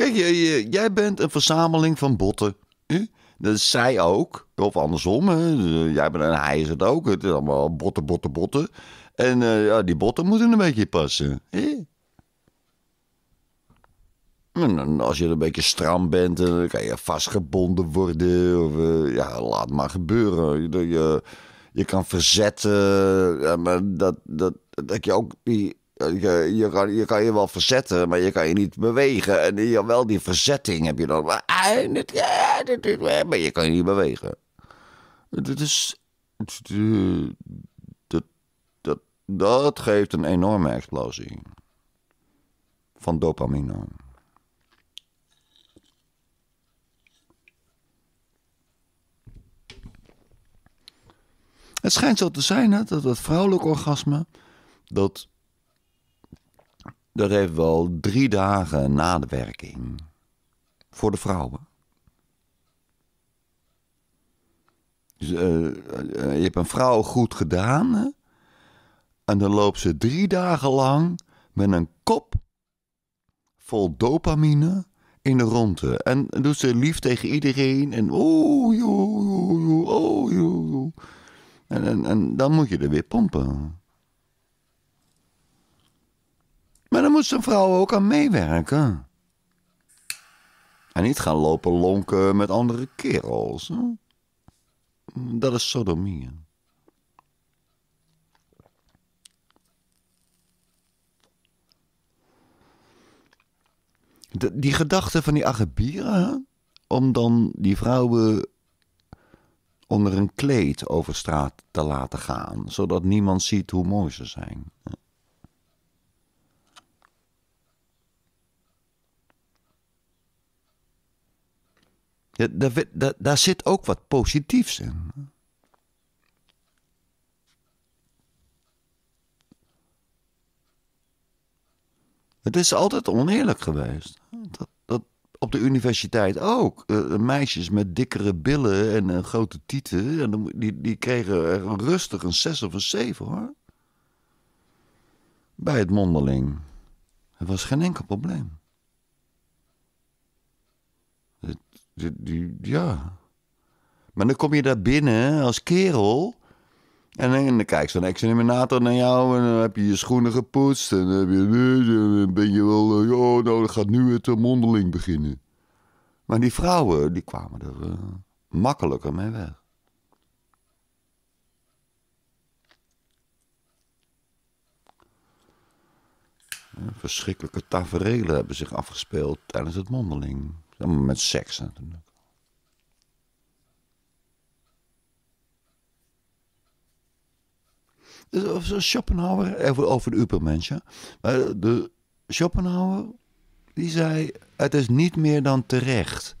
Kijk, jij, jij bent een verzameling van botten. Dat is zij ook. Of andersom. Hè? Jij bent en hij is het ook. Het is allemaal botten, botten, botten. En eh, ja, die botten moeten een beetje passen. als je een beetje stram bent, dan kan je vastgebonden worden. Of, eh, ja, laat maar gebeuren. Je, je, kan verzetten. maar dat, dat, dat je ook die je, je, kan, je kan je wel verzetten, maar je kan je niet bewegen. En je, wel die verzetting heb je dan. Maar ah, je kan je niet bewegen. Dit is. Dat, dat, dat geeft een enorme explosie. Van dopamine. Het schijnt zo te zijn hè, dat het vrouwelijk orgasme. dat dat heeft wel drie dagen na de werking. Voor de vrouwen. Dus, eh, eh, je hebt een vrouw goed gedaan. Hè? En dan loopt ze drie dagen lang met een kop vol dopamine in de ronde. En doet ze lief tegen iedereen. En oh, joh, joh, joh, en, en dan moet je er weer pompen. Maar dan moet zijn vrouw ook aan meewerken. En niet gaan lopen lonken met andere kerels. Hè? Dat is sodomie. die gedachte van die Arabieren, om dan die vrouwen onder een kleed over straat te laten gaan, zodat niemand ziet hoe mooi ze zijn. Daar, daar zit ook wat positiefs in. Het is altijd oneerlijk geweest. Dat, dat, op de universiteit ook. Eh, meisjes met dikkere billen en uh, grote tieten. En die, die kregen rustig een zes of een zeven hoor. Bij het mondeling. Het was geen enkel probleem. die, ja. Maar dan kom je daar binnen als kerel. En, en dan kijkt zo'n examinator naar jou en dan heb je je schoenen gepoetst. En dan, heb je, ben je wel, eh, oh, nou gaat nu het eh, mondeling beginnen. Maar die vrouwen, die kwamen er eh, makkelijker mee weg. Verschrikkelijke taferelen hebben zich afgespeeld tijdens het mondeling met seks natuurlijk. Dus Schopenhauer, even eh, over de Ubermenschen. ja. de Schopenhauer, die zei: Het is niet meer dan terecht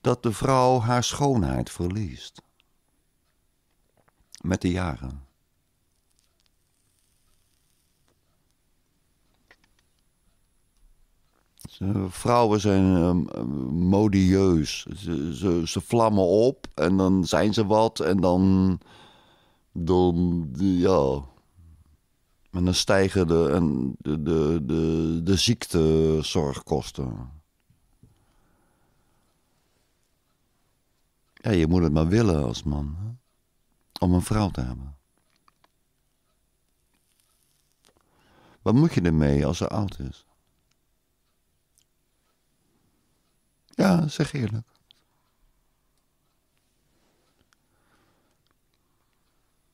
dat de vrouw haar schoonheid verliest. Met de jaren. Eh, vrouwen zijn um, modieus. Ze, ze, vlammen op en dan zijn ze wat en dan. dan ja. En dan stijgen de, en de, de, de, de ziektezorgkosten. Ja, je moet het maar willen als man. Hè? Om een vrouw te hebben. Wat moet je ermee als ze oud is? Ja, zeg eerlijk.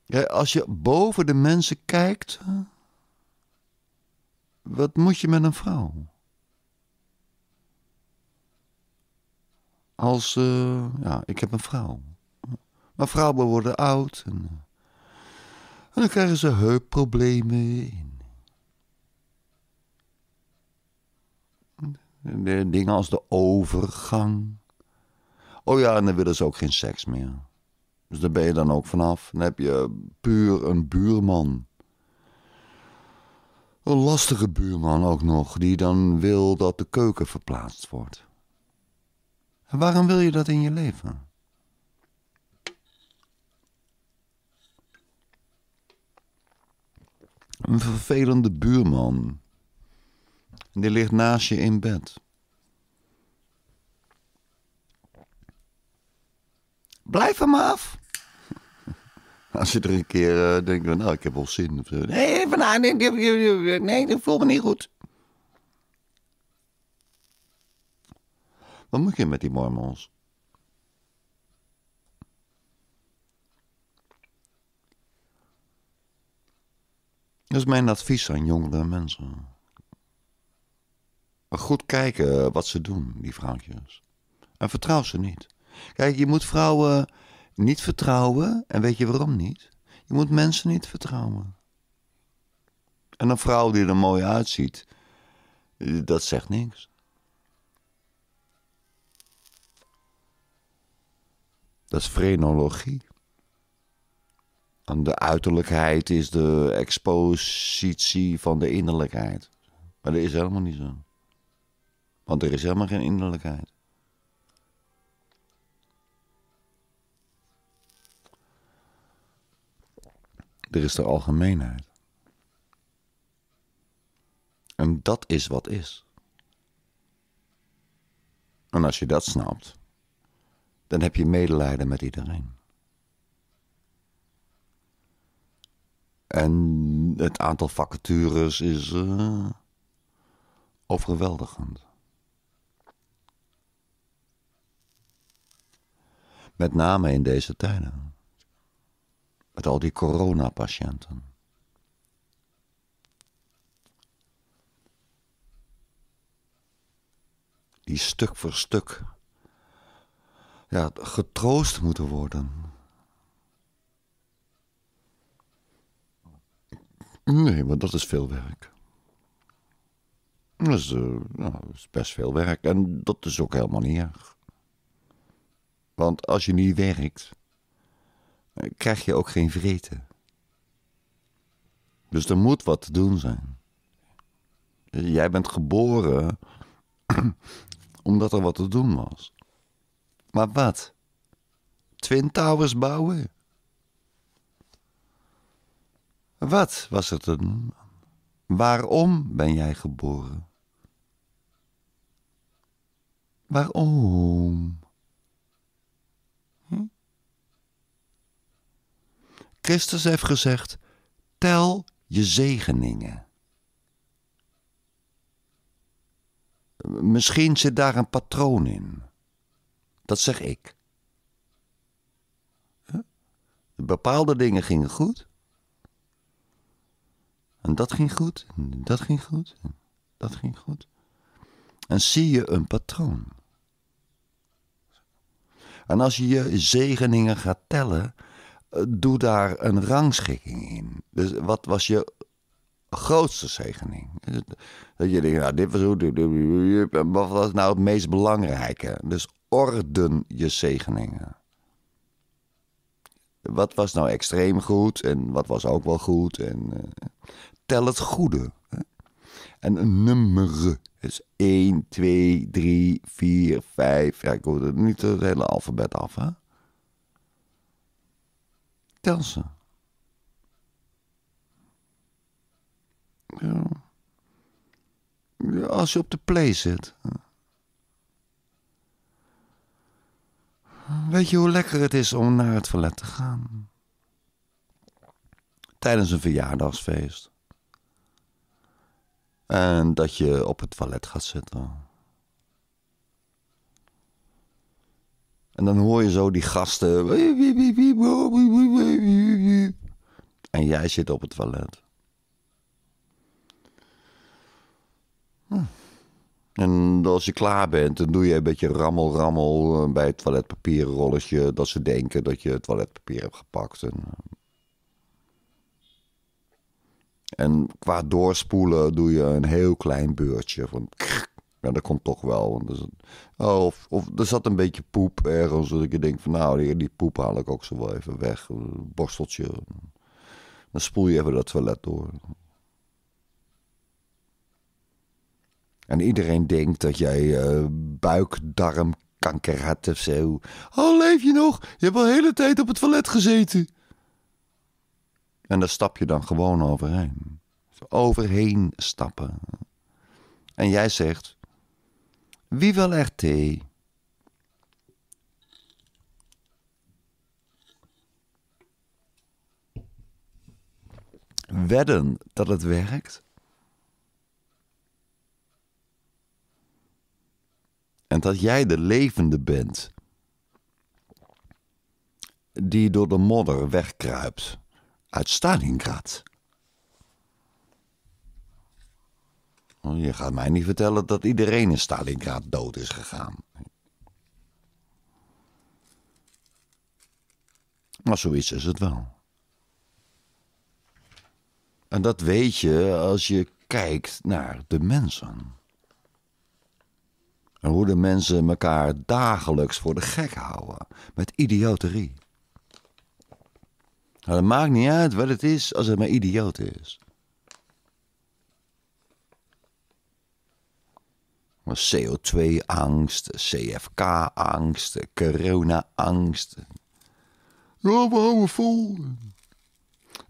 Ja, als je boven de mensen kijkt, wat moet je met een vrouw? Als, eh, ja, ik heb een vrouw. Maar vrouwen worden oud en, eh, en dan krijgen ze heupproblemen. dingen als de overgang. Oh ja, en dan willen ze ook geen seks meer. Dus daar ben je dan ook vanaf. Dan heb je puur een buurman. Een lastige buurman ook nog, die dan wil dat de keuken verplaatst wordt. En waarom wil je dat in je leven? Een vervelende buurman die ligt naast je in bed. Blijf hem af. Als je er een keer uh, denkt, nou, ik heb wel zin. Nee, vandaag, nou, nee, nee, nee, dat voelt me niet goed. Wat moet je met die mormons? Dat is mijn advies aan jongere mensen goed kijken wat ze doen, die vrouwtjes. En vertrouw ze niet. Kijk, je moet vrouwen niet vertrouwen. En weet je waarom niet? Je moet mensen niet vertrouwen. En een vrouw die er mooi uitziet, dat zegt niks. Dat is frenologie. de uiterlijkheid is de expositie van de innerlijkheid. Maar dat is helemaal niet zo. Want er is helemaal geen innerlijkheid. Er is de algemeenheid. En dat is wat is. En als je dat snapt, dan heb je medelijden met iedereen. En het aantal vacatures is uh, overweldigend. Met name in deze tijden. Met al die coronapatiënten. Die stuk voor stuk ja, getroost moeten worden. Nee, maar dat is veel werk. Dat is, eh, nou, dat is best veel werk en dat is ook helemaal niet erg. Want als je niet werkt, eh, krijg je ook geen vreten. Dus er moet wat te doen zijn. Eh, jij bent geboren omdat er wat te doen was. Maar wat? Twin Towers bouwen? Wat was er te doen? Waarom ben jij geboren? Waarom? Christus heeft gezegd: tel je zegeningen. Misschien zit daar een patroon in. Dat zeg ik. Bepaalde dingen gingen goed. En dat ging goed, dat ging goed, dat ging goed. En zie je een patroon. En als je je zegeningen gaat tellen, eh, doe daar een rangschikking in. Dus wat was je grootste zegening? Dat je denkt, nou, dit was hoe. Wat was nou het meest belangrijke? Dus orden je zegeningen. Wat was nou extreem goed en wat was ook wel goed? En, eh, tel het goede. En een nummer. 1, 2, 3, 4, 5. Ja, ik hoor niet het hele alfabet af. Hè? als je op de play zit. Weet je hoe lekker het is om naar het toilet te gaan? Tijdens een verjaardagsfeest. En dat je op het toilet gaat zitten. En dan hoor je zo die gasten. En jij zit op het toilet. Hm. En als je klaar bent, dan doe je een beetje rammel, rammel eh, bij het toiletpapier rolletje. Dat ze denken dat je het toiletpapier hebt gepakt. En, eh. en qua doorspoelen doe je een heel klein beurtje van ja dat komt toch wel. Want oh, of, er zat een beetje poep ergens. Dat ik denk van nou, die, die, poep haal ik ook zo wel even weg. Een borsteltje. Dan spoel je even dat toilet door. En iedereen denkt dat jij uh, eh, buik, darm, of zo. Oh, leef je nog? Je hebt al hele tijd op het toilet gezeten. En daar stap je dan gewoon overheen. Overheen stappen. En jij zegt, wie wil er thee? Wedden dat het werkt? En dat jij de levende bent die door de modder wegkruipt uit Stalingrad. Oh, je gaat mij niet vertellen dat iedereen in Stalingrad dood is gegaan. Maar zoiets is het wel. En dat weet je als je kijkt naar de mensen. En hoe de mensen elkaar dagelijks voor de gek houden. Met idioterie. het nou, maakt niet uit wat het is als het maar idioot is. CO2-angst, CFK-angst, corona-angst. Ja, we houden vol. Dan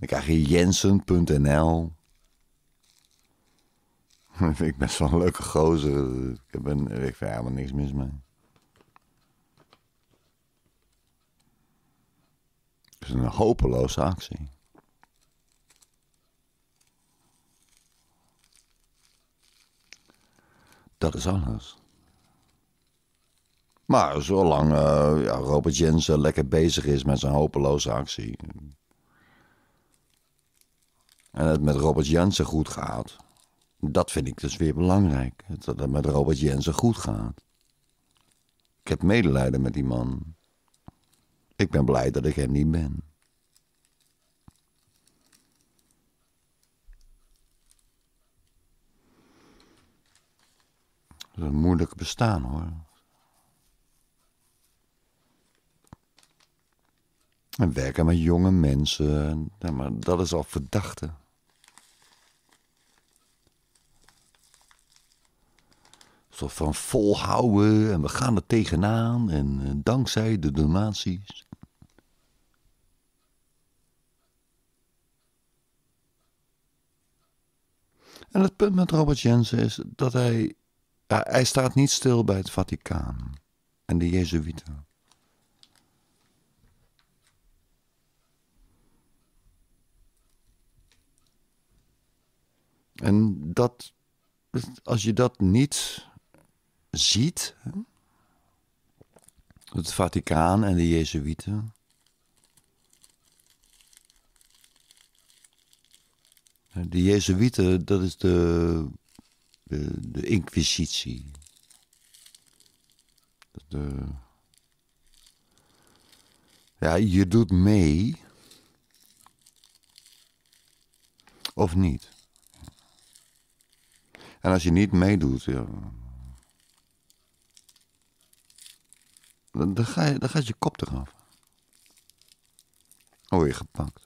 krijg je jensen.nl. vind ik best wel een leuke gozer. Ik heb een, ik vind helemaal niks mis mee. Het is een hopeloze actie. Dat is alles. Maar zolang eh, ja, Robert Jensen lekker bezig is met zijn hopeloze actie. En het met Robert Jensen goed gaat. Dat vind ik dus weer belangrijk. Dat het met Robert Jensen goed gaat. Ik heb medelijden met die man. Ik ben blij dat ik hem niet ben. is een moeilijk bestaan hoor. En werken met jonge mensen, ja, maar dat is al verdachte. Zo van volhouden en we gaan er tegenaan en eh, dankzij de donaties. En het punt met Robert Jensen is dat hij hij staat niet stil bij het Vaticaan en de Jezuïeten. En dat, als je dat niet ziet, het Vaticaan en de Jezuïeten. De Jezuïeten, dat is de de, inquisitie. Eh, ja, je doet mee. Of niet. En als je niet meedoet, dan, ga je, dan gaat je kop eraf. Oh, je gepakt.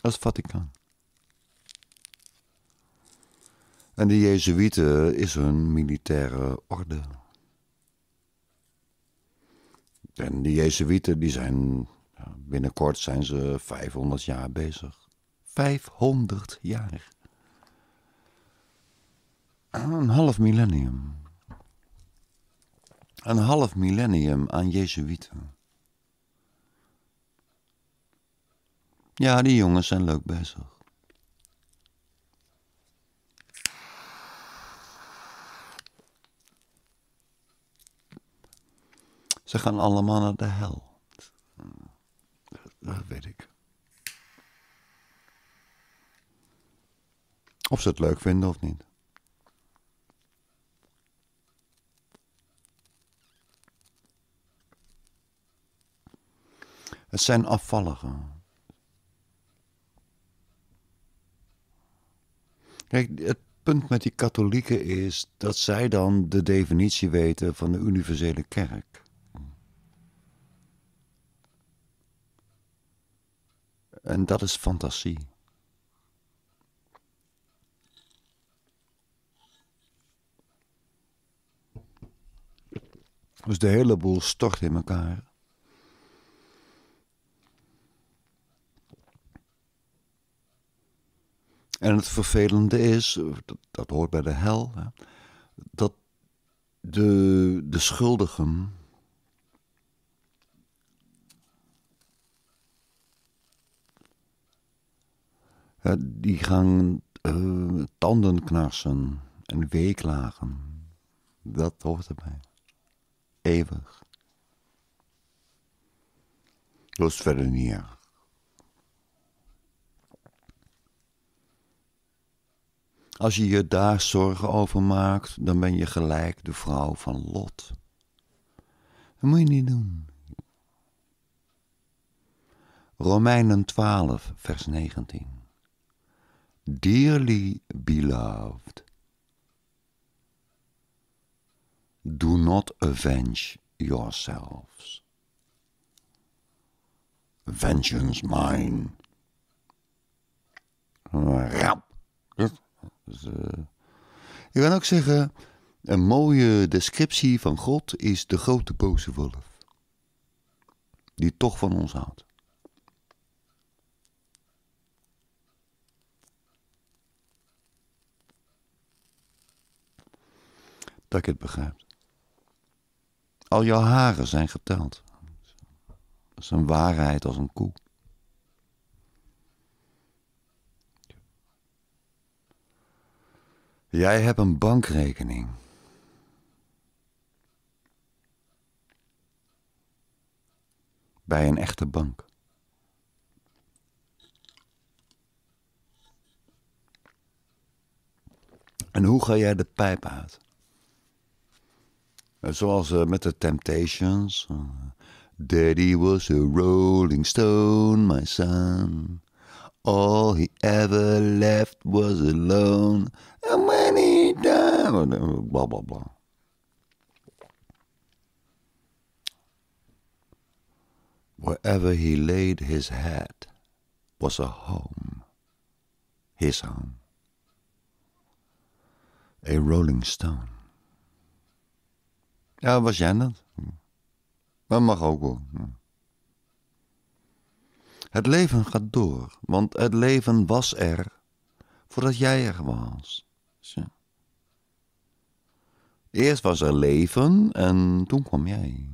Als Vaticaan. En de Jezuïeten is een militaire orde. En de Jezuïeten die zijn, binnenkort zijn ze 500 jaar bezig. 500 jaar. Een half millennium. Een half millennium aan Jezuïeten. Ja, die jongens zijn leuk bezig. Ze gaan allemaal naar de hel. Dat, weet ik. Of ze het leuk vinden of niet. Het zijn afvalligen. Kijk, het punt met die katholieken is dat zij dan de definitie weten van de universele kerk. En dat is fantasie. Dus de hele boel stort in elkaar. En het vervelende is, dat, dat hoort bij de hel, hè, dat de, de schuldigen, die gaan eh, tanden knarsen en weeklagen. Dat hoort erbij. Eeuwig. Dat is verder niet Als je je daar zorgen over maakt, dan ben je gelijk de vrouw van Lot. Dat moet je niet doen. Romeinen 12, vers 19. Dearly beloved, do not avenge yourselves. Vengeance mine. Rap. Ja. kan ook zeggen, een mooie descriptie van God is de grote boze wolf. Die toch van ons houdt. dat ik het begrijp. Al jouw haren zijn geteld. Dat is een waarheid als een koe. Jij hebt een bankrekening. Bij een echte bank. En hoe ga jij de pijp uit? Eh, zoals eh, met de Temptations. Eh, Daddy was a rolling stone, my son. All he ever left was alone. And when he died... Oh, blah, blah, blah. Wherever he laid his hat, was a home, his home, a rolling stone. Ja, was jij dat? Dat mag ook wel. Het leven gaat door, want het leven was er voordat jij er was. Eerst was er leven en toen kwam jij.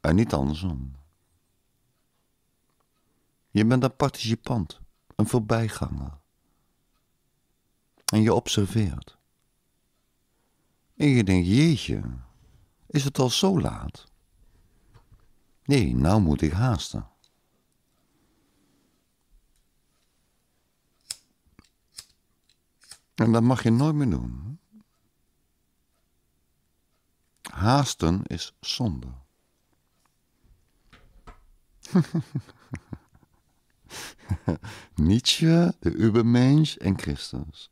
En niet andersom. Je bent een participant, een voorbijganger. En je observeert. En je denkt, jeetje, is het al zo laat? Nee, nou moet ik haasten. En dat mag je nooit meer doen. Haasten is zonde. Nietzsche, de Ubermensch en Christus.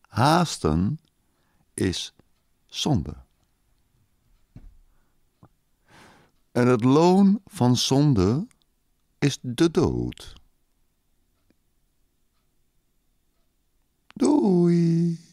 Haasten is zonde. En het loon van zonde is de dood. Doei.